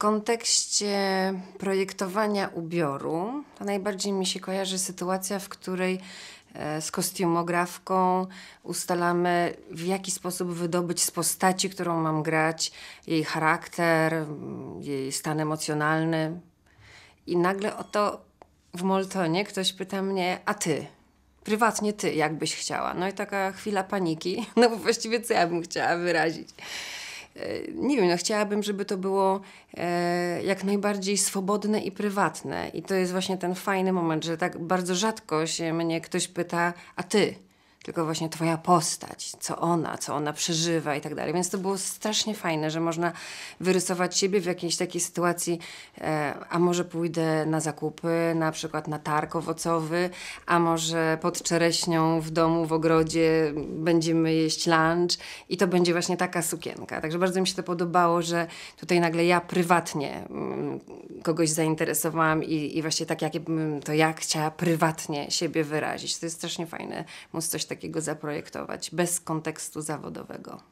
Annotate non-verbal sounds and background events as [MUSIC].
kontekście projektowania ubioru to najbardziej mi się kojarzy sytuacja, w której e, z kostiumografką ustalamy, w jaki sposób wydobyć z postaci, którą mam grać, jej charakter, jej stan emocjonalny. I nagle oto w Moltonie ktoś pyta mnie, a ty? Prywatnie ty, jakbyś chciała. No i taka chwila paniki, [LAUGHS] no bo właściwie co ja bym chciała wyrazić. E, nie wiem, no chciałabym, żeby to było e, jak najbardziej swobodne i prywatne. I to jest właśnie ten fajny moment, że tak bardzo rzadko się mnie ktoś pyta, a ty? tylko właśnie twoja postać, co ona, co ona przeżywa i tak dalej. Więc to było strasznie fajne, że można wyrysować siebie w jakiejś takiej sytuacji, e, a może pójdę na zakupy, na przykład na targ owocowy, a może pod czereśnią w domu, w ogrodzie będziemy jeść lunch i to będzie właśnie taka sukienka. Także bardzo mi się to podobało, że tutaj nagle ja prywatnie mm, kogoś zainteresowałam i, i właśnie tak, jakbym to ja chciała prywatnie siebie wyrazić. To jest strasznie fajne móc coś takiego zaprojektować bez kontekstu zawodowego.